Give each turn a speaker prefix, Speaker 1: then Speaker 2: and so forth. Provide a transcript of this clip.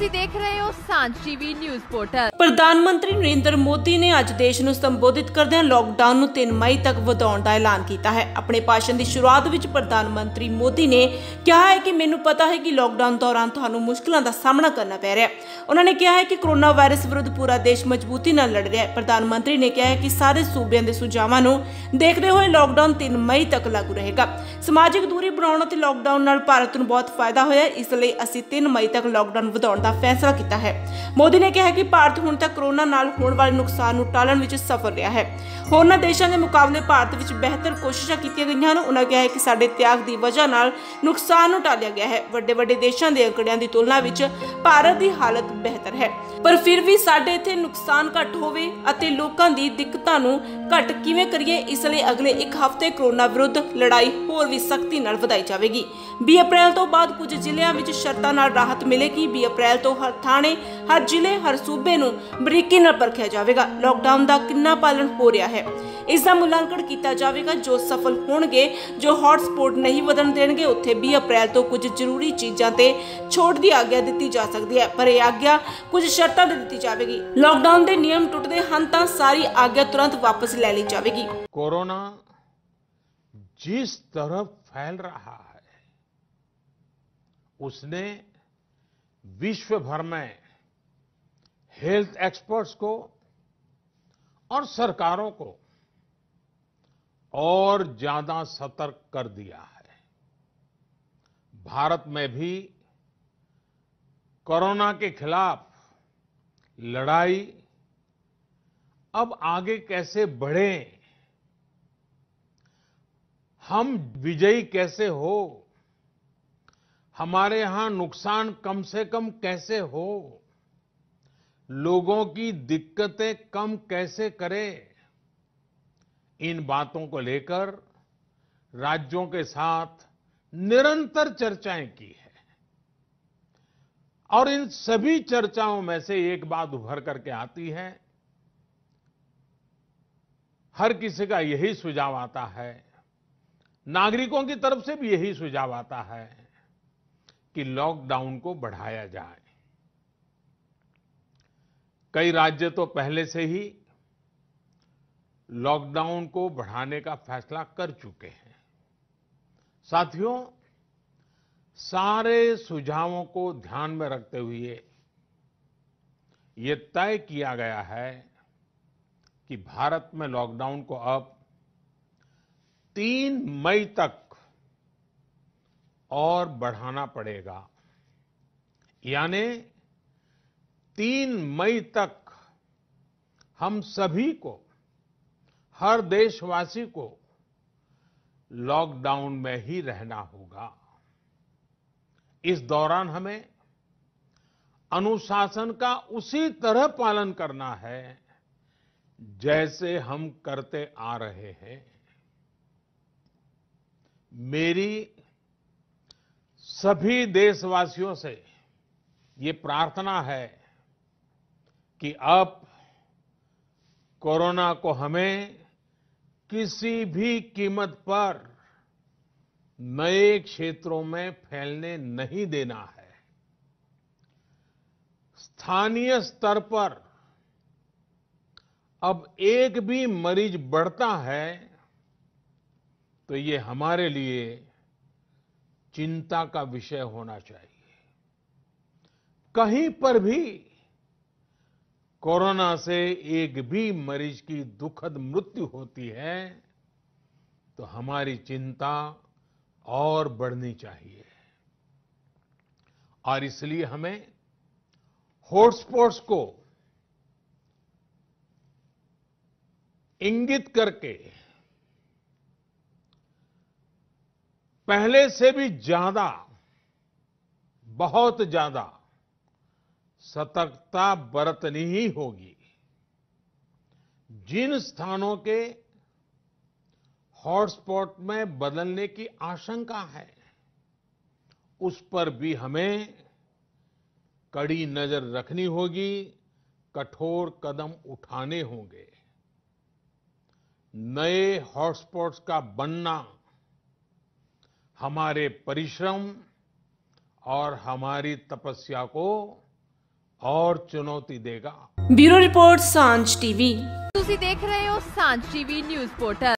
Speaker 1: ਤੁਸੀਂ ਦੇਖ ਰਹੇ ਹੋ ਸਾਂਝ ਟੀਵੀ ਨਿਊਜ਼ ਪੋਰਟਲ
Speaker 2: ਪ੍ਰਧਾਨ ਮੰਤਰੀ ਨਰਿੰਦਰ ਮੋਦੀ ਨੇ ਅੱਜ ਦੇਸ਼ ਨੂੰ ਸੰਬੋਧਿਤ ਕਰਦਿਆਂ ਲਾਕਡਾਊਨ ਨੂੰ 3 ਮਈ ਤੱਕ ਵਧਾਉਣ ਦਾ ਐਲਾਨ ਕੀਤਾ ਹੈ ਆਪਣੇ ਭਾਸ਼ਣ ਦੀ ਸ਼ੁਰੂਆਤ ਵਿੱਚ ਪ੍ਰਧਾਨ ਮੰਤਰੀ ਮੋਦੀ ਨੇ ਕਿਹਾ ਹੈ ਕਿ ਮੈਨੂੰ ਪਤਾ ਹੈ ਕਿ ਲਾਕਡਾਊਨ ਦੌਰਾਨ ਤੁਹਾਨੂੰ ਮੁਸ਼ਕਲਾਂ ਦਾ ਸਾਹਮਣਾ ਕਰਨਾ ਪੈ ਰਿਹਾ ਹੈ ਉਹਨਾਂ ਨੇ ਕਿਹਾ ਹੈ ਕਿ ਕੋਰੋਨਾ ਵਾਇਰਸ ਵਿਰੁੱਧ ਪੂਰਾ ਦੇਸ਼ ਮਜ਼ਬੂਤੀ ਨਾਲ ਲੜ ਰਿਹਾ ਹੈ ਪ੍ਰਧਾਨ ਮੰਤਰੀ ਨੇ ਕਿਹਾ ਹੈ ਕਿ ਸਾਰੇ ਸੂਬਿਆਂ ਦੇ ਸੁਝਾਵਾਂ ਨੂੰ ਦੇਖਦੇ ਹੋਏ ਲਾਕਡਾਊਨ 3 ਮਈ ਤੱਕ ਲਾਗੂ ਰਹੇਗਾ ਸਮਾਜਿਕ ਦੂਰੀ ਬਣਾਉਣ ਅਤੇ ਲਾਕਡਾਊਨ ਨਾਲ ਭਾਰਤ ਨੂੰ ਬਹੁਤ ਫਾਇਦਾ ਹੋਇਆ ਇਸ ਲਈ ਅਸੀਂ 3 ਮਈ ਤੱਕ ਲਾਕਡਾਊਨ ਵਧਾਉਣ ਦਾ ਦਾ ਫੈਸਲਾ ਕੀਤਾ ਹੈ ਮੋਦੀ ਨੇ ਕਿਹਾ ਕਿ ਭਾਰਤ ਹੁਣ ਤੱਕ ਕਰੋਨਾ ਨਾਲ ਹੋਣ ਵਾਲੇ ਨੁਕਸਾਨ ਨੂੰ ਟਾਲਣ ਵਿੱਚ ਸਫਲ ਰਿਹਾ ਹੈ ਹੋਰਨਾਂ ਦੇਸ਼ਾਂ ਦੇ ਮੁਕਾਬਲੇ ਭਾਰਤ ਵਿੱਚ ਬਿਹਤਰ ਕੋਸ਼ਿਸ਼ਾਂ ਕੀਤੀਆਂ ਗਈਆਂ ਹਨ ਉਹਨਾਂ ਕਿਹਾ ਹੈ ਕਿ ਸਾਡੇ ਤਿਆਗ ਦੀ ਵਜ੍ਹਾ ਨਾਲ ਨੁਕਸਾਨ ਨੂੰ ਟਾਲਿਆ ਗਿਆ ਹੈ ਵੱਡੇ ਵੱਡੇ ਦੇਸ਼ਾਂ ਦੇ ਅੰਕੜਿਆਂ ਦੀ ਤੁਲਨਾ ਵਿੱਚ ਭਾਰਤ ਦੀ ਹਾਲਤ ਬਿਹਤਰ ਹੈ ਪਰ ਫਿਰ ਵੀ ਸਾਡੇ ਇੱਥੇ ਨੁਕਸਾਨ ਘੱਟ ਹੋਵੇ ਅਤੇ ਲੋਕਾਂ ਦੀ ਦਿੱਕਤਾਂ ਨੂੰ ਘੱਟ ਕਿਵੇਂ ਕਰੀਏ ਇਸ ਲਈ ਅਗਲੇ 1 ਹਫ਼ਤੇ ਕਰੋਨਾ ਵਿਰੁੱਧ ਲੜਾਈ ਹੋਰ ਵੀ ਸਖਤੀ ਨਾਲ ਵਧਾਈ ਜਾਵੇਗੀ 20 ਅਪ੍ਰੈਲ ਤੋਂ ਬਾਅਦ ਕੁਝ ਜ਼ਿਲ੍ਹਿਆਂ ਵਿੱਚ ਸ਼ਰਤਾਂ ਨਾਲ ਰਾਹਤ ਮਿਲੇਗੀ 20 ਅਪ੍ਰੈਲ ਤੋਂ ਹਰ ਥਾਣੇ ਹਰ ਜ਼ਿਲ੍ਹੇ ਹਰ ਸੂਬੇ ਨੂੰ ਬਰੀਕੀ ਨਾਲ ਪਰਖਿਆ ਜਾਵੇਗਾ ਲਾਕਡਾਊਨ ਦਾ ਕਿੰਨਾ ਪਾਲਣ ਹੋ ਰਿਹਾ ਹੈ ਇਸ ਦਾ ਮੁਲਾਂਕਣ ਕੀਤਾ ਜਾਵੇਗਾ ਜੋ ਸਫਲ ਹੋਣਗੇ ਜੋ ਹੌਟ ਸਪੌਟ ਨਹੀਂ ਵਧਣ ਦੇਣਗੇ ਉੱਥੇ 20 ਅਪ੍ਰੈਲ ਤੋਂ ਕੁਝ ਜ਼ਰੂਰੀ ਚੀਜ਼ਾਂ ਤੇ ਛੋੜ ਦੀ ਆਗਿਆ ਦਿੱਤੀ ਜਾ ਸਕਦੀ ਹੈ ਪਰ ਇਹ ਆਗਿਆ ਕੁਝ ਸ਼ਰਤਾਂ ਤੇ ਦਿੱਤੀ ਜਾਵੇਗੀ ਲਾਕਡਾਊਨ ਦੇ ਨਿਯਮ ਟੁੱਟਦੇ ਹਨ ਤਾਂ ਸਾਰੀ ਆਗਿਆ ਤੁਰੰਤ ਵਾਪਸ ਲੈ ਲਈ ਜਾਵੇਗੀ
Speaker 1: ਕੋਰੋਨਾ ਜਿਸ ਤਰ੍ਹਾਂ ਫੈਲ ਰਿਹਾ ਹੈ ਉਸਨੇ विश्व भर में हेल्थ एक्सपर्ट्स को और सरकारों को और ज्यादा सतर्क कर दिया है भारत में भी कोरोना के खिलाफ लड़ाई अब आगे कैसे बढ़े हम विजयी कैसे हो हमारे यहां नुकसान कम से कम कैसे हो लोगों की दिक्कतें कम कैसे करें इन बातों को लेकर राज्यों के साथ निरंतर चर्चाएं की है और इन सभी चर्चाओं में से एक बात उभर करके आती है हर किसी का यही सुझाव आता है नागरिकों की तरफ से भी यही सुझाव आता है कि लॉकडाउन को बढ़ाया जाए कई राज्य तो पहले से ही लॉकडाउन को बढ़ाने का फैसला कर चुके हैं साथियों सारे सुझावों को ध्यान में रखते हुए ये तय किया गया है कि भारत में लॉकडाउन को अब 3 मई तक और बढ़ाना पड़ेगा यानी तीन मई तक हम सभी को हर देशवासी को लॉकडाउन में ही रहना होगा इस दौरान हमें अनुशासन का उसी तरह पालन करना है जैसे हम करते आ रहे हैं मेरी सभी देशवासियों से ये प्रार्थना है कि अब कोरोना को हमें किसी भी कीमत पर नए क्षेत्रों में फैलने नहीं देना है स्थानीय स्तर पर अब एक भी मरीज बढ़ता है तो ये हमारे लिए चिंता का विषय होना चाहिए कहीं पर भी कोरोना से एक भी मरीज की दुखद मृत्यु होती है तो हमारी चिंता और बढ़नी चाहिए और इसलिए हमें हॉटस्पॉट्स को इंगित करके पहले से भी ज्यादा बहुत ज्यादा सतर्कता बरतनी ही होगी जिन स्थानों के हॉटस्पॉट में बदलने की आशंका है उस पर भी हमें कड़ी नजर रखनी होगी कठोर कदम उठाने होंगे नए हॉटस्पॉट्स का बनना हमारे परिश्रम और हमारी तपस्या को और चुनौती देगा
Speaker 2: ब्यूरो रिपोर्ट सांझ टीवी देख रहे हो सांझ टीवी न्यूज पोर्टल